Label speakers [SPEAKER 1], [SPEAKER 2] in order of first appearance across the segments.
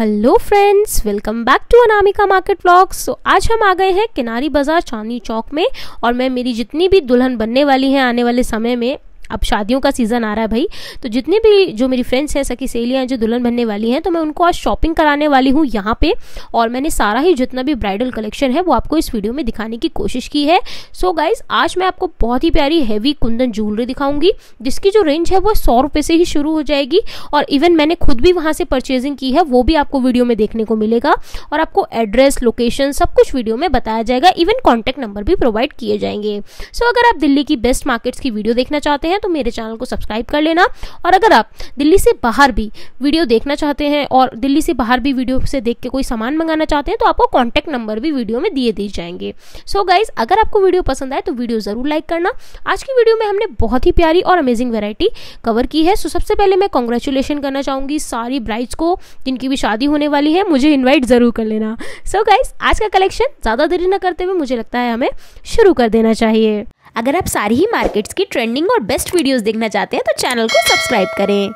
[SPEAKER 1] hello friends welcome back to Anamika market blog so आज हम आ गए हैं किनारी बाजार चांदनी चौक में और मैं मेरी जितनी भी दुल्हन बनने वाली हैं आने वाले समय में अब शादियों का सीज़न आ रहा है भाई तो जितने भी जो मेरी फ्रेंड्स हैं सकी हैं जो दुल्हन बनने वाली हैं तो मैं उनको आज शॉपिंग कराने वाली हूँ यहाँ पे और मैंने सारा ही जितना भी ब्राइडल कलेक्शन है वो आपको इस वीडियो में दिखाने की कोशिश की है सो so गाइज आज मैं आपको बहुत ही प्यारी हैवी कुंदन ज्वेलरी दिखाऊंगी जिसकी जो रेंज है वो सौ रुपये से ही शुरू हो जाएगी और इवन मैंने खुद भी वहाँ से परचेजिंग की है वो भी आपको वीडियो में देखने को मिलेगा और आपको एड्रेस लोकेशन सब कुछ वीडियो में बताया जाएगा इवन कॉन्टैक्ट नंबर भी प्रोवाइड किए जाएंगे सो अगर आप दिल्ली की बेस्ट मार्केट्स की वीडियो देखना चाहते हैं हैं तो मेरे चैनल को सब्सक्राइब कर लेना और अगर आप दिल्ली से बाहर भी वीडियो देखना चाहते हैं और दिल्ली से बाहर भी वीडियो से देख के कोई सामान मंगाना चाहते हैं तो आपको कॉन्टैक्ट नंबर भी वीडियो में दिए दिए जाएंगे सो so गाइज अगर आपको वीडियो पसंद आए तो वीडियो ज़रूर लाइक करना आज की वीडियो में हमने बहुत ही प्यारी और अमेजिंग वेरायटी कवर की है सो so सबसे पहले मैं कॉन्ग्रेचुलेशन करना चाहूँगी सारी ब्राइड्स को जिनकी भी शादी होने वाली है मुझे इन्वाइट ज़रूर कर लेना सो so गाइज आज का कलेक्शन ज़्यादा देरी न करते हुए मुझे लगता है हमें शुरू कर देना चाहिए अगर आप सारी ही मार्केट्स की ट्रेंडिंग और बेस्ट वीडियोस देखना चाहते हैं तो चैनल को सब्सक्राइब करें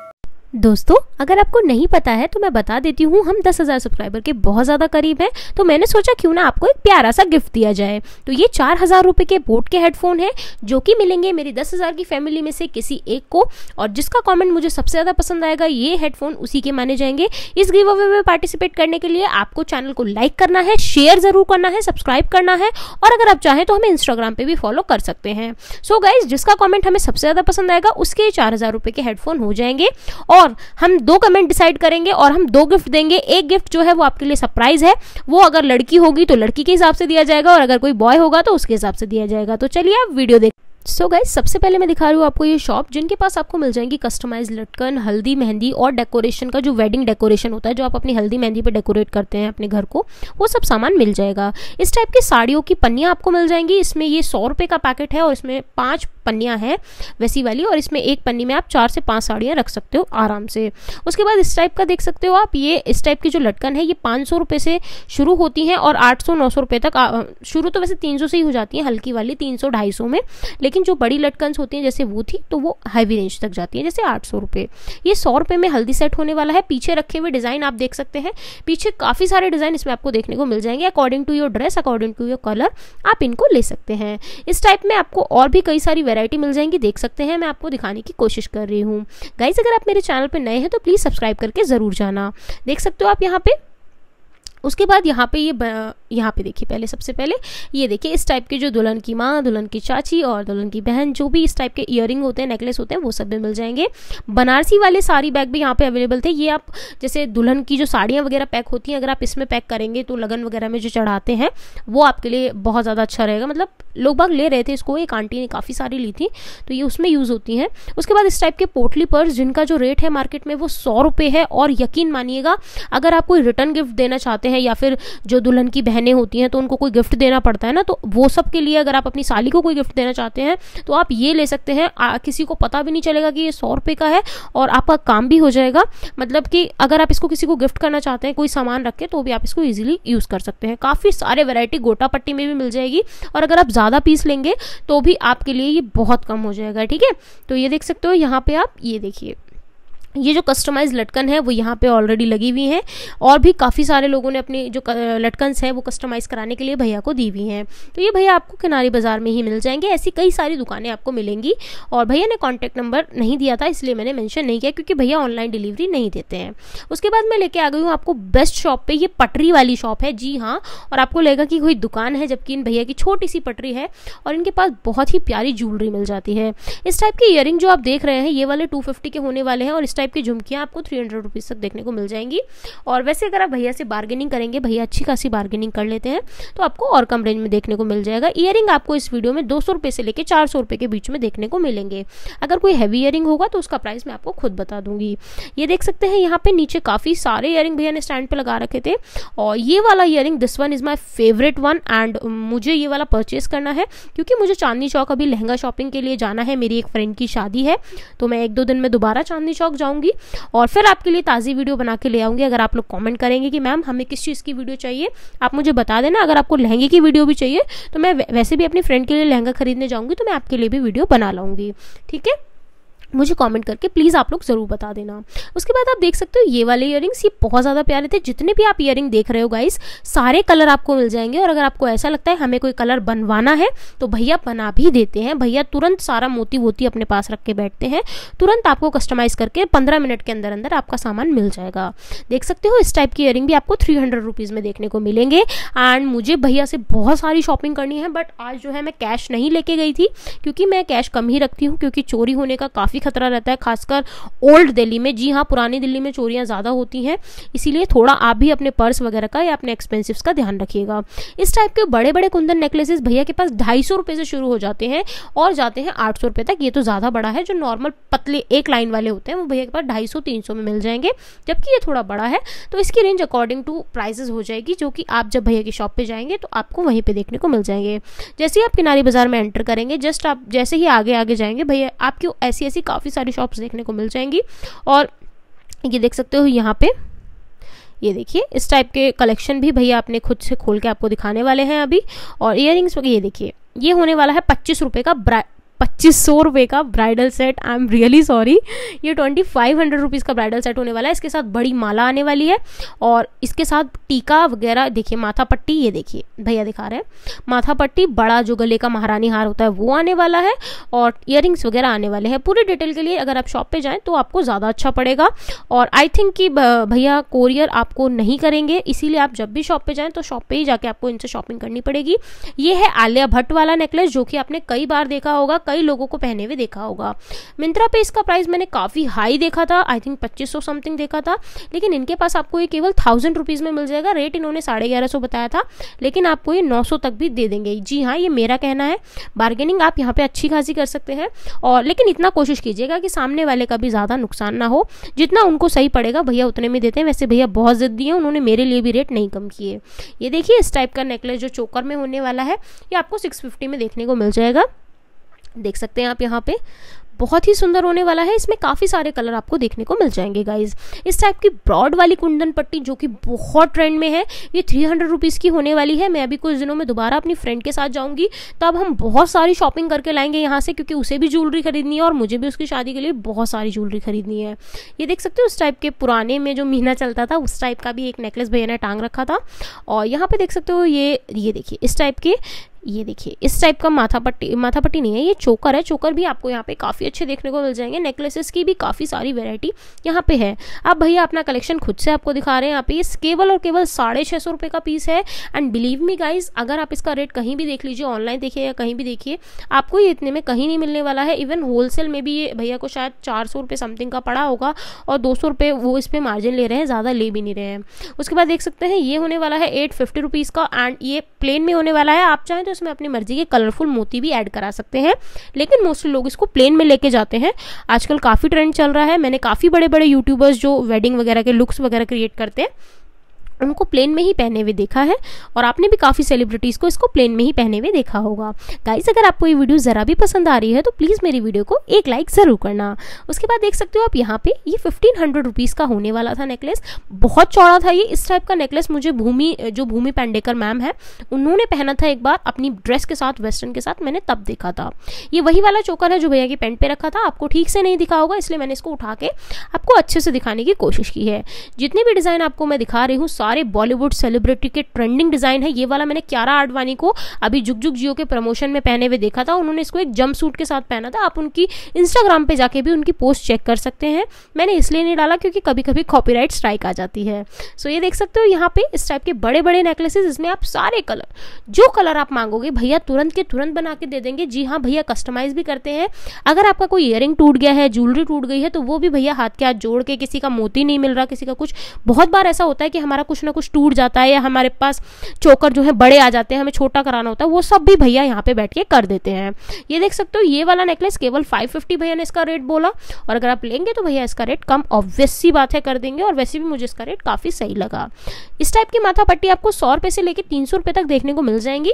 [SPEAKER 1] दोस्तों अगर आपको नहीं पता है तो मैं बता देती हूँ हम दस हज़ार सब्सक्राइबर के बहुत ज़्यादा करीब हैं तो मैंने सोचा क्यों ना आपको एक प्यारा सा गिफ्ट दिया जाए तो ये चार हज़ार रुपये के बोट के हेडफोन हैं जो कि मिलेंगे मेरी दस हज़ार की फैमिली में से किसी एक को और जिसका कॉमेंट मुझे सबसे ज़्यादा पसंद आएगा ये हेडफोन उसी के माने जाएंगे इस गिव अवे में पार्टिसिपेट करने के लिए आपको चैनल को लाइक करना है शेयर ज़रूर करना है सब्सक्राइब करना है और अगर आप चाहें तो हमें इंस्टाग्राम पर भी फॉलो कर सकते हैं सो गाइज जिसका कॉमेंट हमें सबसे ज़्यादा पसंद आएगा उसके चार हज़ार के हेडफोन हो जाएंगे और और हम दो कमेंट डिसाइड करेंगे और हम दो गिफ्ट देंगे एक गिफ्ट जो है वो आपके लिए सरप्राइज है वो अगर लड़की होगी तो लड़की के हिसाब से दिया जाएगा और अगर कोई बॉय होगा तो उसके हिसाब से दिया जाएगा तो चलिए आप वीडियो देख सो so गाइज सबसे पहले मैं दिखा रही हूँ आपको ये शॉप जिनके पास आपको मिल जाएंगी कस्टमाइज लटकन हल्दी मेहंदी और डेकोरेशन का जो वेडिंग डेकोरेशन होता है जो आप अपनी हल्दी मेहंदी पर डेकोरेट करते हैं अपने घर को वो सब सामान मिल जाएगा इस टाइप की साड़ियों की पन्नियाँ आपको मिल जाएंगी इसमें ये सौ रुपये का पैकेट है और इसमें पाँच पन्नियाँ हैं वैसी वाली और इसमें एक पन्नी में आप चार से पाँच साड़ियाँ रख सकते हो आराम से उसके बाद इस टाइप का देख सकते हो आप ये इस टाइप की जो लटकन है ये पाँच सौ से शुरू होती हैं और आठ सौ नौ सौ तक शुरू तो वैसे तीन से ही हो जाती हैं हल्की वाली तीन सौ ढाई में लेकिन जो बड़ी लटकन होती हैं जैसे वो थी तो वो हैवी रेंज तक जाती है जैसे आठ सौ ये सौ रुपये में हल्दी सेट होने वाला है पीछे रखे हुए डिज़ाइन आप देख सकते हैं पीछे काफ़ी सारे डिज़ाइन इसमें आपको देखने को मिल जाएंगे according to your dress according to your colour आप इनको ले सकते हैं इस टाइप में आपको और भी कई सारी वैरायटी मिल जाएंगी देख सकते हैं मैं आपको दिखाने की कोशिश कर रही हूँ गाइज अगर आप मेरे चैनल पर नए हैं तो प्लीज़ सब्सक्राइब करके ज़रूर जाना देख सकते हो आप यहाँ पर उसके बाद यहाँ पे ये यहाँ पे देखिए पहले सबसे पहले ये देखिए इस टाइप के जो दुल्हन की माँ दुल्हन की चाची और दुल्हन की बहन जो भी इस टाइप के इयर होते हैं नेकलेस होते हैं वो सब भी मिल जाएंगे बनारसी वाले सारी बैग भी यहाँ पे अवेलेबल थे ये आप जैसे दुल्हन की जो साड़ियाँ वगैरह पैक होती हैं अगर आप इसमें पैक करेंगे तो लगन वगैरह में जो चढ़ाते हैं वो आपके लिए बहुत ज़्यादा अच्छा रहेगा मतलब लोग बाग ले रहे थे इसको एक आंटी ने काफ़ी सारी ली थी तो ये उसमें यूज़ होती हैं उसके बाद इस टाइप के पोटली पर्स जिनका जो रेट है मार्केट में वो सौ है और यकीन मानिएगा अगर आप कोई रिटर्न गिफ्ट देना चाहते हैं या फिर जो दुल्हन की बहन बहनें होती हैं तो उनको कोई गिफ्ट देना पड़ता है ना तो वो सब के लिए अगर आप अपनी साली को कोई गिफ्ट देना चाहते हैं तो आप ये ले सकते हैं किसी को पता भी नहीं चलेगा कि ये सौ रुपये का है और आपका काम भी हो जाएगा मतलब कि अगर आप इसको किसी को गिफ्ट करना चाहते हैं कोई सामान रख के तो भी आप इसको ईजिली यूज़ कर सकते हैं काफ़ी सारे वेराइटी गोटा पट्टी में भी मिल जाएगी और अगर आप ज़्यादा पीस लेंगे तो भी आपके लिए ये बहुत कम हो जाएगा ठीक है तो ये देख सकते हो यहाँ पर आप ये देखिए ये जो कस्टमाइज लटकन है वो यहाँ पे ऑलरेडी लगी हुई हैं और भी काफ़ी सारे लोगों ने अपनी जो लटकन्स हैं वो कस्टमाइज़ कराने के लिए भैया को दी हुई हैं तो ये भैया आपको किनारी बाज़ार में ही मिल जाएंगे ऐसी कई सारी दुकानें आपको मिलेंगी और भैया ने कॉन्टैक्ट नंबर नहीं दिया था इसलिए मैंने मैंशन नहीं किया क्योंकि भैया ऑनलाइन डिलीवरी नहीं देते हैं उसके बाद मैं लेके आ गई हूँ आपको बेस्ट शॉप पर ये पटरी वाली शॉप है जी हाँ और आपको लगेगा कि कोई दुकान है जबकि इन भैया की छोटी सी पटरी है और इनके पास बहुत ही प्यारी ज्वेलरी मिल जाती है इस टाइप की ईयरिंग जो आप देख रहे हैं ये वाले टू के होने वाले हैं और इस टाइप टाइप की झुमकियाँ आपको थ्री हंड्रेड रुपीज़ तक देखने को मिल जाएंगी और वैसे अगर आप भैया से बार्गेनिंग करेंगे भैया अच्छी खासी बार्गेनिंग कर लेते हैं तो आपको और कम रेंज में देखने को मिल जाएगा ईयर आपको इस वीडियो में दो से लेकर चार सौ के बीच में देखने को मिलेंगे अगर कोई हैवी ईयर होगा तो उसका प्राइस मैं आपको खुद बता दूंगी ये देख सकते हैं यहाँ पे नीचे काफ़ी सारे ईयर भैया ने स्टैंड पर लगा रखे थे और ये वाला year this one is my favourite one and मुझे ये वाला परचेस करना है क्योंकि मुझे चांदनी चौक अभी लहंगा शॉपिंग के लिए जाना है मेरी एक फ्रेंड की शादी है तो मैं एक दो दिन में दोबारा चांदनी चौक जाऊँगी आऊँगी और फिर आपके लिए ताज़ी वीडियो बना के ले आऊँगी अगर आप लोग कॉमेंट करेंगे कि मैम हमें किस चीज़ की वीडियो चाहिए आप मुझे बता देना अगर आपको लहंगे की वीडियो भी चाहिए तो मैं वैसे भी अपनी फ्रेंड के लिए लहंगा खरीदने जाऊँगी तो मैं आपके लिए भी वीडियो बना लाऊँगी ठीक है मुझे कमेंट करके प्लीज़ आप लोग ज़रूर बता देना उसके बाद आप देख सकते हो ये वाले इयर ये बहुत ज़्यादा प्यारे थे जितने भी आप इयर देख रहे हो गाइस सारे कलर आपको मिल जाएंगे और अगर आपको ऐसा लगता है हमें कोई कलर बनवाना है तो भैया बना भी देते हैं भैया तुरंत सारा मोती वोती अपने पास रख के बैठते हैं तुरंत आपको कस्टमाइज़ करके पंद्रह मिनट के अंदर अंदर आपका सामान मिल जाएगा देख सकते हो इस टाइप की ईयरिंग भी आपको थ्री हंड्रेड में देखने को मिलेंगे एंड मुझे भैया से बहुत सारी शॉपिंग करनी है बट आज जो है मैं कैश नहीं लेके गई थी क्योंकि मैं कैश कम ही रखती हूँ क्योंकि चोरी होने का काफ़ी काफ़ी खतरा रहता है खासकर ओल्ड दिल्ली में जी हाँ पुरानी दिल्ली में चोरियाँ ज़्यादा होती हैं इसीलिए थोड़ा आप भी अपने पर्स वगैरह का या अपने एक्सपेंसिव का ध्यान रखिएगा इस टाइप के बड़े बड़े कुंदन नेकलेसेस भैया के पास ढाई सौ से शुरू हो जाते हैं और जाते हैं आठ सौ तक ये तो ज़्यादा बड़ा है जो नॉर्मल पतले एक लाइन वाले होते हैं वो भैया के पास ढाई सौ तीन सौ में मिल जाएंगे जबकि ये थोड़ा बड़ा है तो इसकी रेंज अकॉर्डिंग टू प्राइजेज हो जाएगी जो कि आप जब भैया की शॉप पे जाएंगे तो आपको वहीं पर देखने को मिल जाएंगे जैसे ही आप किनारी बाजार में एंटर करेंगे जस्ट आप जैसे ही आगे आगे जाएंगे भैया आपकी ऐसी ऐसी काफ़ी सारी शॉप्स देखने को मिल जाएंगी और ये देख सकते हो यहाँ पे ये देखिए इस टाइप के कलेक्शन भी भैया आपने खुद से खोल के आपको दिखाने वाले हैं अभी और इयर वगैरह ये देखिए ये होने वाला है पच्चीस रुपये का पच्चीस सौ रुपये का bridal set I am really sorry ये ट्वेंटी फाइव हंड्रेड रुपीज़ का ब्राइडल सेट होने वाला है इसके साथ बड़ी माला आने वाली है और इसके साथ टीका वगैरह देखिए माथा पट्टी ये देखिए भैया दिखा रहे हैं माथा पट्टी बड़ा जो गले का महारानी हार होता है वो आने वाला है और इयर वगैरह आने वाले हैं पूरी डिटेल के लिए अगर आप शॉप पर जाएँ तो आपको ज़्यादा अच्छा पड़ेगा और आई थिंक कि भैया कोरियर आपको नहीं करेंगे इसीलिए आप जब भी शॉप पर जाएँ तो शॉप पर ही जाके आपको इनसे शॉपिंग करनी पड़ेगी ये है आलिया भट्ट वाला नेकलेस जो कि आपने कई बार देखा होगा कई लोगों को पहने हुए देखा होगा मिंत्रा पे इसका प्राइस मैंने काफ़ी हाई देखा था आई थिंक पच्चीस सौ समथिंग देखा था लेकिन इनके पास आपको ये केवल थाउजेंड रुपीज़ में मिल जाएगा रेट इन्होंने साढ़े ग्यारह सौ बताया था लेकिन आपको ये नौ सौ तक भी दे देंगे जी हाँ ये मेरा कहना है बार्गेनिंग आप यहाँ पे अच्छी खासी कर सकते हैं और लेकिन इतना कोशिश कीजिएगा कि सामने वाले का भी ज़्यादा नुकसान ना हो जितना उनको सही पड़ेगा भैया उतने में देते हैं वैसे भैया बहुत ज़िद्दी हैं उन्होंने मेरे लिए भी रेट नहीं कम किए ये देखिए इस टाइप का नेकलेस जो चोकर में होने वाला है ये आपको सिक्स फिफ्टी में देखने को मिल जाएगा देख सकते हैं आप यहाँ पे बहुत ही सुंदर होने वाला है इसमें काफ़ी सारे कलर आपको देखने को मिल जाएंगे गाइज इस टाइप की ब्रॉड वाली कुंदन पट्टी जो कि बहुत ट्रेंड में है ये थ्री हंड्रेड रुपीज़ की होने वाली है मैं अभी कुछ दिनों में दोबारा अपनी फ्रेंड के साथ जाऊंगी तब हम बहुत सारी शॉपिंग करके लाएंगे यहाँ से क्योंकि उसे भी ज्वेलरी खरीदनी है और मुझे भी उसकी शादी के लिए बहुत सारी ज्वेलरी खरीदनी है ये देख सकते हो उस टाइप के पुराने में जो महीना चलता था उस टाइप का भी एक नेकलेस भैया ने टांग रखा था और यहाँ पर देख सकते हो ये ये देखिए इस टाइप के ये देखिए इस टाइप का माथा पट्टी माथा पट्टी नहीं है ये चोकर है चोकर भी आपको यहाँ पे काफ़ी अच्छे देखने को मिल जाएंगे नेकलेसेस की भी काफ़ी सारी वेरायटी यहाँ पे है अब भैया अपना कलेक्शन खुद से आपको दिखा रहे हैं यहाँ पे ये केवल और केवल साढ़े छः सौ रुपये का पीस है एंड बिलीव मी गाइज अगर आप इसका रेट कहीं भी देख लीजिए ऑनलाइन देखिए या कहीं भी देखिए आपको ये इतने में कहीं नहीं मिलने वाला है इवन होलसेल में भी ये भैया को शायद चार सौ रुपये समथिंग का पड़ा होगा और दो सौ रुपये वो इस पर मार्जिन ले रहे हैं ज़्यादा ले भी नहीं रहे हैं उसके बाद देख सकते हैं ये होने वाला है एट फिफ्टी रुपीज़ का एंड ये प्लेन में होने वाला है आप चाहें तो उसमें अपनी मर्जी के कलरफुल मोती भी ऐड करा सकते हैं लेकिन मोस्टली लोग इसको प्लेन में लेके जाते हैं आजकल काफ़ी ट्रेंड चल रहा है मैंने काफ़ी बड़े बड़े यूट्यूबर्स जो वेडिंग वगैरह के लुक्स वगैरह क्रिएट करते हैं उनको प्लेन में ही पहने हुए देखा है और आपने भी काफ़ी सेलिब्रिटीज़ को इसको प्लेन में ही पहने हुए देखा होगा गाइस अगर आपको ये वीडियो ज़रा भी पसंद आ रही है तो प्लीज़ मेरी वीडियो को एक लाइक ज़रूर करना उसके बाद देख सकते हो आप यहाँ पे ये फिफ्टीन हंड्रेड रुपीज़ का होने वाला था नेकलेस बहुत चौड़ा था ये इस टाइप का नेकलेस मुझे भूमि जो भूमि पेंडेकर मैम है उन्होंने पहना था एक बार अपनी ड्रेस के साथ वेस्टर्न के साथ मैंने तब देखा था ये वही वाला चोकर है जो भैया की पेंट पर रखा था आपको ठीक से नहीं दिखा होगा इसलिए मैंने इसको उठा के आपको अच्छे से दिखाने की कोशिश की है जितने भी डिज़ाइन आपको मैं दिखा रही हूँ सारे बॉलीवुड सेलिब्रिटी के ट्रेंडिंग डिज़ाइन है ये वाला मैंने क्यारा आडवाणी को अभी जुग जुग जियो के प्रमोशन में पहने हुए देखा था उन्होंने इसको एक जंप सूट के साथ पहना था आप उनकी इंस्टाग्राम पे जाके भी उनकी पोस्ट चेक कर सकते हैं मैंने इसलिए नहीं डाला क्योंकि कभी कभी कॉपीराइट स्ट्राइक आ जाती है सो ये देख सकते हो यहाँ पे इस टाइप के बड़े बड़े नेकलेसेस इसमें आप सारे कलर जो कलर आप मांगोगे भैया तुरंत के तुरंत बना के दे देंगे जी हाँ भैया कस्टमाइज भी करते हैं अगर आपका कोई ईयर टूट गया है ज्वेलरी टूट गई है तो वो भी भैया हाथ के हाथ जोड़ के किसी का मोती नहीं मिल रहा किसी का कुछ बहुत बार ऐसा होता है कि हमारा कुछ ना कुछ टूट जाता है या हमारे पास चोकर जो है बड़े आ जाते हैं हमें छोटा कराना होता है वो सब भी भैया यहाँ पे बैठ के कर देते हैं ये देख सकते हो ये वाला नेकलेस केवल 550 भैया ने इसका रेट बोला और अगर आप लेंगे तो भैया इसका रेट कम ऑब्वियस सी बात है कर देंगे और वैसे भी मुझे इसका रेट काफ़ी सही लगा इस टाइप की माथा पट्टी आपको सौ रुपये से लेकर तीन सौ रुपये तक देखने को मिल जाएंगी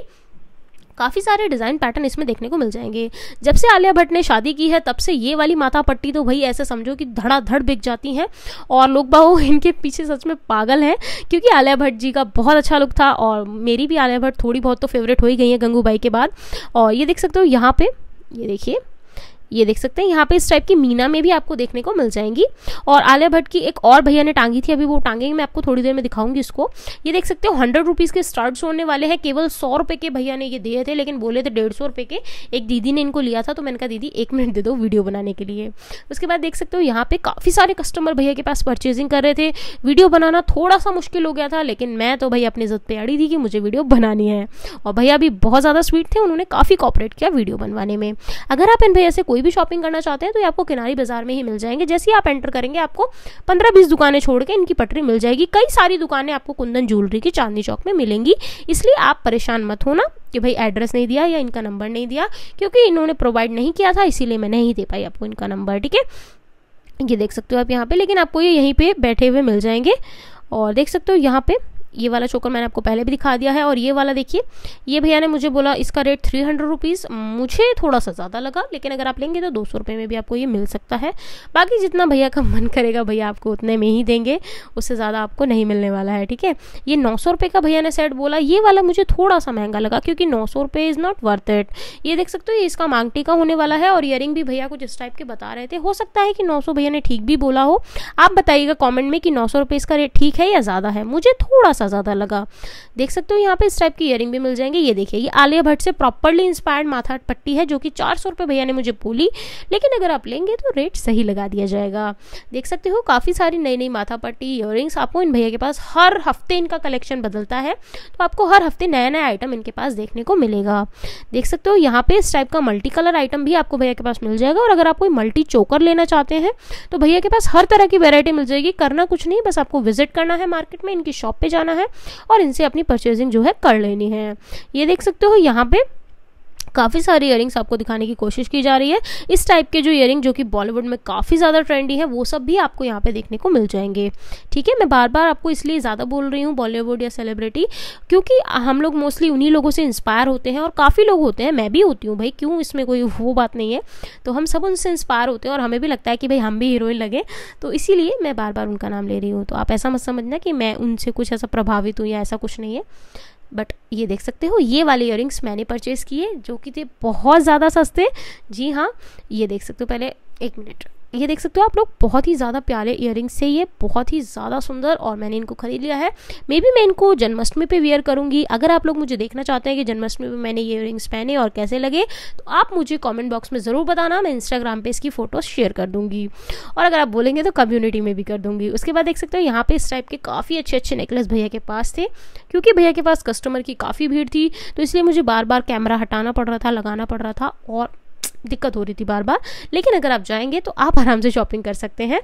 [SPEAKER 1] काफ़ी सारे डिज़ाइन पैटर्न इसमें देखने को मिल जाएंगे जब से आलिया भट्ट ने शादी की है तब से ये वाली माथा पट्टी तो भाई ऐसे समझो कि धड़ाधड़ बिक जाती हैं और लोग बाहू इनके पीछे सच में पागल हैं क्योंकि आलिया भट्ट जी का बहुत अच्छा लुक था और मेरी भी आलिया भट्ट थोड़ी बहुत तो फेवरेट हो ही गई है गंगूबाई के बाद और ये देख सकते हो यहाँ पे ये देखिए ये देख सकते हैं यहाँ पे इस टाइप की मीना में भी आपको देखने को मिल जाएंगी और आलिया भट्ट की एक और भैया ने टांगी थी अभी वो टांगेंगे मैं आपको थोड़ी देर में दिखाऊंगी इसको ये देख सकते हो हंड्रेड रुपीज़ के स्टार्ट होने वाले हैं केवल सौ रुपये के भैया ने ये दिए थे लेकिन बोले थे डेढ़ सौ रुपये के एक दीदी ने इनको लिया था तो मैंने कहा दीदी एक मिनट दे दो वीडियो बनाने के लिए उसके बाद देख सकते हो यहाँ पे काफ़ी सारे कस्टमर भैया के पास परचेजिंग कर रहे थे वीडियो बनाना थोड़ा सा मुश्किल हो गया था लेकिन मैं तो भैया अपनी जद पे अड़ी थी कि मुझे वीडियो बनानी है और भैया भी बहुत ज़्यादा स्वीट थे उन्होंने काफ़ी कॉपरेट किया वीडियो बनवाने में अगर आप इन भैया से कोई कोई भी शॉपिंग करना चाहते हैं तो ये आपको किनारी बाजार में ही मिल जाएंगे जैसे ही आप एंटर करेंगे आपको पंद्रह बीस दुकानें छोड़ के इनकी पटरी मिल जाएगी कई सारी दुकानें आपको कुंदन ज्वेलरी की चांदनी चौक में मिलेंगी इसलिए आप परेशान मत होना कि भाई एड्रेस नहीं दिया या इनका नंबर नहीं दिया क्योंकि इन्होंने प्रोवाइड नहीं किया था इसीलिए मैं नहीं दे पाई आपको इनका नंबर ठीक है ये देख सकते हो आप यहाँ पे लेकिन आपको ये यहीं पे बैठे हुए मिल जाएंगे और देख सकते हो यहाँ पे ये वाला चोकर मैंने आपको पहले भी दिखा दिया है और ये वाला देखिए ये भैया ने मुझे बोला इसका रेट थ्री हंड्रेड रुपीज़ मुझे थोड़ा सा ज़्यादा लगा लेकिन अगर आप लेंगे तो दो सौ रुपये में भी आपको ये मिल सकता है बाकी जितना भैया का मन करेगा भैया आपको उतने में ही देंगे उससे ज़्यादा आपको नहीं मिलने वाला है ठीक है ये नौ सौ रुपये का भैया ने सेट बोला ये वाला मुझे थोड़ा सा महंगा लगा क्योंकि नौ सौ रुपए इज़ नॉट वर्थ इट ये देख सकते हो ये इसका मांग टीका होने वाला है और ईयरिंग भी भैया कुछ इस टाइप के बता रहे थे हो सकता है कि नौ सौ भैया ने ठीक भी बोला हो आप बताइएगा कॉमेंट में कि नौ सौ रुपये इसका रेट ठीक है या ज़्यादा है मुझे थोड़ा सा सा ज़्यादा लगा देख सकते हो यहाँ पे इस टाइप की ईयरिंग भी मिल जाएंगे ये देखिए ये आलिया भट्ट से प्रॉपरली इंस्पायर्ड माथा पट्टी है जो कि चार सौ रुपये भैया ने मुझे बोली लेकिन अगर आप लेंगे तो रेट सही लगा दिया जाएगा देख सकते हो काफ़ी सारी नई नई माथा पट्टी ईयरिंग्स आपको इन भैया के पास हर हफ्ते इनका कलेक्शन बदलता है तो आपको हर हफ्ते नया नया आइटम इनके पास देखने को मिलेगा देख सकते हो यहाँ पर इस टाइप का मल्टी कलर आइटम भी आपको भैया के पास मिल जाएगा और अगर आप कोई मल्टी चोकर लेना चाहते हैं तो भैया के पास हर तरह की वेरायटी मिल जाएगी करना कुछ नहीं बस आपको विजिट करना है मार्केट में इनकी शॉप पे जाना करना है और इनसे अपनी परचेजिंग जो है कर लेनी है ये देख सकते हो यहाँ पे काफ़ी सारी ईयरिंग्स आपको दिखाने की कोशिश की जा रही है इस टाइप के जो ईयरिंग जो कि बॉलीवुड में काफ़ी ज़्यादा ट्रेंडी है वो सब भी आपको यहाँ पे देखने को मिल जाएंगे ठीक है मैं बार बार आपको इसलिए ज़्यादा बोल रही हूँ बॉलीवुड या सेलिब्रिटी क्योंकि हम लोग मोस्टली उन्हीं लोगों से इंस्पायर होते हैं और काफ़ी लोग होते हैं मैं भी होती हूँ भाई क्यों इसमें कोई वो बात नहीं है तो हम सब उनसे इंस्पायर होते हैं और हमें भी लगता है कि भाई हम भी हीरोइन लगे तो इसीलिए मैं बार बार उनका नाम ले रही हूँ तो आप ऐसा मत समझना कि मैं उनसे कुछ ऐसा प्रभावित हूँ या ऐसा कुछ नहीं है बट ये देख सकते हो ये वाले इयर मैंने परचेज़ किए जो कि थे बहुत ज़्यादा सस्ते जी हाँ ये देख सकते हो पहले एक मिनट ये देख सकते हो आप लोग बहुत ही ज़्यादा प्यारे इयर से ये बहुत ही ज़्यादा सुंदर और मैंने इनको खरीद लिया है मे बी मैं इनको जन्माष्टमी पे वेयर करूँगी अगर आप लोग मुझे देखना चाहते हैं कि जन्माष्टमी पे मैंने ये इयरिंग्स पहने और कैसे लगे तो आप मुझे कॉमेंट बॉक्स में ज़रूर बताना मैं इंस्टाग्राम पर इसकी फ़ोटोज़ शेयर कर दूँगी और अगर आप बोलेंगे तो कम्युनिटी में भी कर दूँगी उसके बाद देख सकते हो यहाँ पर इस टाइप के काफ़ी अच्छे अच्छे नेकलेस भैया के पास थे क्योंकि भैया के पास कस्टमर की काफ़ी भीड़ थी तो इसलिए मुझे बार बार कैमरा हटाना पड़ रहा था लगाना पड़ रहा था और दिक्कत हो रही थी बार बार लेकिन अगर आप जाएंगे तो आप आराम से शॉपिंग कर सकते हैं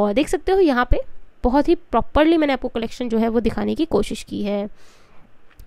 [SPEAKER 1] और देख सकते हो यहाँ पे बहुत ही प्रॉपरली मैंने आपको कलेक्शन जो है वो दिखाने की कोशिश की है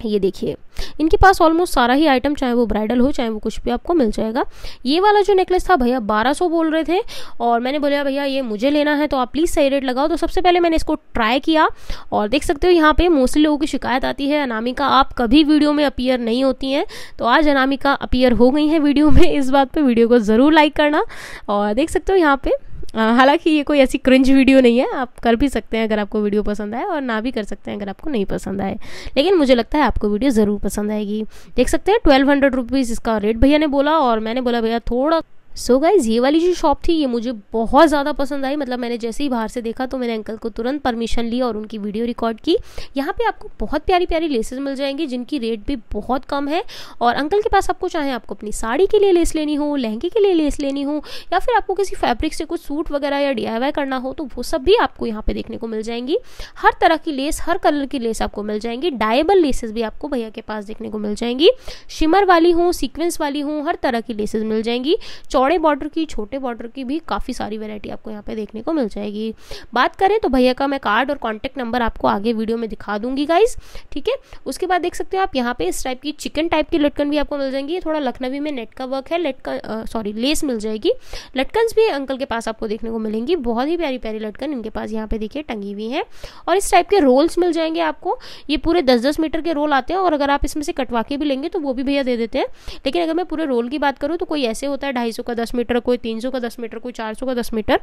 [SPEAKER 1] ये देखिए इनके पास ऑलमोस्ट सारा ही आइटम चाहे वो ब्राइडल हो चाहे वो कुछ भी आपको मिल जाएगा ये वाला जो नेकलेस था भैया 1200 बोल रहे थे और मैंने बोला भैया ये मुझे लेना है तो आप प्लीज़ सही रेट लगाओ तो सबसे पहले मैंने इसको ट्राई किया और देख सकते हो यहाँ पे मोस्टली लोगों की शिकायत आती है अनामिका आप कभी वीडियो में अपियर नहीं होती हैं तो आज अनामिका अपियर हो गई हैं वीडियो में इस बात पर वीडियो को ज़रूर लाइक करना और देख सकते हो यहाँ पर हालांकि ये कोई ऐसी क्रिंज वीडियो नहीं है आप कर भी सकते हैं अगर आपको वीडियो पसंद आए और ना भी कर सकते हैं अगर आपको नहीं पसंद आए लेकिन मुझे लगता है आपको वीडियो ज़रूर पसंद आएगी देख सकते हैं ट्वेल्व हंड्रेड रुपीज़ इसका रेट भैया ने बोला और मैंने बोला भैया थोड़ा सो so गाइज ये वाली जो शॉप थी ये मुझे बहुत ज़्यादा पसंद आई मतलब मैंने जैसे ही बाहर से देखा तो मैंने अंकल को तुरंत परमिशन ली और उनकी वीडियो रिकॉर्ड की यहाँ पे आपको बहुत प्यारी प्यारी लेसेस मिल जाएंगी जिनकी रेट भी बहुत कम है और अंकल के पास आपको चाहे आपको अपनी साड़ी के लिए लेस लेनी हो लहंगे के लिए लेस लेनी हो या फिर आपको किसी फैब्रिक से कुछ सूट वगैरह या डी करना हो तो वो सब भी आपको यहाँ पर देखने को मिल जाएंगी हर तरह की लेस हर कलर की लेस आपको मिल जाएंगी डायबल लेसेस भी आपको भैया के पास देखने को मिल जाएंगी शिमर वाली हों सीक्वेंस वाली हों हर तरह की लेसेज मिल जाएंगी चौड़े बॉर्डर की छोटे बॉर्डर की भी काफ़ी सारी वेरायटी आपको यहाँ पे देखने को मिल जाएगी बात करें तो भैया का मैं कार्ड और कॉन्टैक्ट नंबर आपको आगे वीडियो में दिखा दूंगी गाइज ठीक है उसके बाद देख सकते हो आप यहाँ पे इस टाइप की चिकन टाइप की लटकन भी आपको मिल जाएंगी थोड़ा लखनवी में नेट का वर्क है लटकन सॉरी लेस मिल जाएगी लटकन भी अंकल के पास आपको देखने को मिलेंगी बहुत ही प्यारी प्यारी लटकन इनके पास यहाँ पे देखिए टंगी हुई है और इस टाइप के रोल्स मिल जाएंगे आपको ये पूरे दस दस मीटर के रोल आते हैं और अगर आप इसमें से कटवा के भी लेंगे तो वो भी भैया दे देते हैं लेकिन अगर मैं पूरे रोल की बात करूँ तो कोई ऐसे होता है ढाई का का दस मीटर कोई तीन सौ का दस मीटर कोई चार सौ का दस मीटर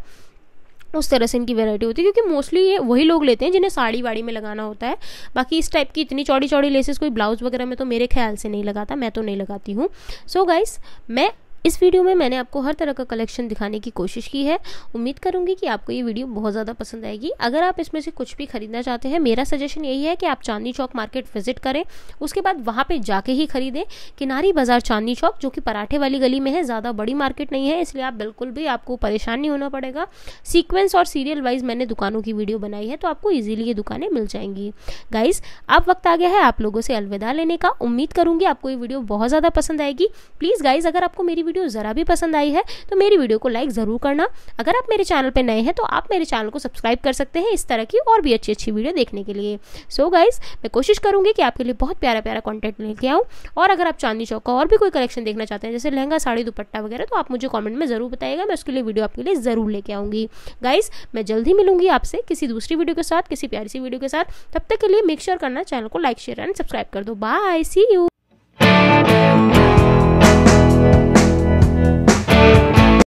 [SPEAKER 1] उस तरह से इनकी वैरायटी होती है क्योंकि मोस्टली ये वही लोग लेते हैं जिन्हें साड़ी वाड़ी में लगाना होता है बाकी इस टाइप की इतनी चौड़ी चौड़ी लेसेस कोई ब्लाउज वगैरह में तो मेरे ख्याल से नहीं लगाता मैं तो नहीं लगाती हूँ सो गाइस मैं इस वीडियो में मैंने आपको हर तरह का कलेक्शन दिखाने की कोशिश की है उम्मीद करूंगी कि आपको ये वीडियो बहुत ज़्यादा पसंद आएगी अगर आप इसमें से कुछ भी खरीदना चाहते हैं मेरा सजेशन यही है कि आप चांदनी चौक मार्केट विजिट करें उसके बाद वहाँ पर जाके ही खरीदें किनारी बाजार चांदनी चौक जो कि पराठे वाली गली में है ज़्यादा बड़ी मार्केट नहीं है इसलिए आप बिल्कुल भी आपको परेशान नहीं होना पड़ेगा सीक्वेंस और सीरियल वाइज मैंने दुकानों की वीडियो बनाई है तो आपको ईजिली ये दुकानें मिल जाएंगी गाइज अब वक्त आ गया है आप लोगों से अलविदा लेने का उम्मीद करूंगी आपको ये वीडियो बहुत ज़्यादा पसंद आएगी प्लीज़ गाइज अगर आपको मेरी वीडियो ज़रा भी पसंद आई है तो मेरी वीडियो को लाइक ज़रूर करना अगर आप मेरे चैनल पर नए हैं तो आप मेरे चैनल को सब्सक्राइब कर सकते हैं इस तरह की और भी अच्छी अच्छी वीडियो देखने के लिए सो so गाइज मैं कोशिश करूँगी कि आपके लिए बहुत प्यारा प्यारा कॉन्टेंट लेके आऊँ और अगर आप चांदी चौक का और भी कोई कलेक्शन देखना चाहते हैं जैसे लहंगा साड़ी दुपट्टा वगैरह तो आप मुझे कॉमेंट में ज़रूर बताएगा मैं उसके लिए वीडियो आपके लिए ज़रूर लेके आऊँगी गाइज मैं जल्द ही मिलूंगी आपसे किसी दूसरी वीडियो के साथ किसी प्यारी सी वीडियो के साथ तब तक के लिए मेक श्योर sure करना चैनल को लाइक शेयर एंड सब्सक्राइब कर दो बाय सी यू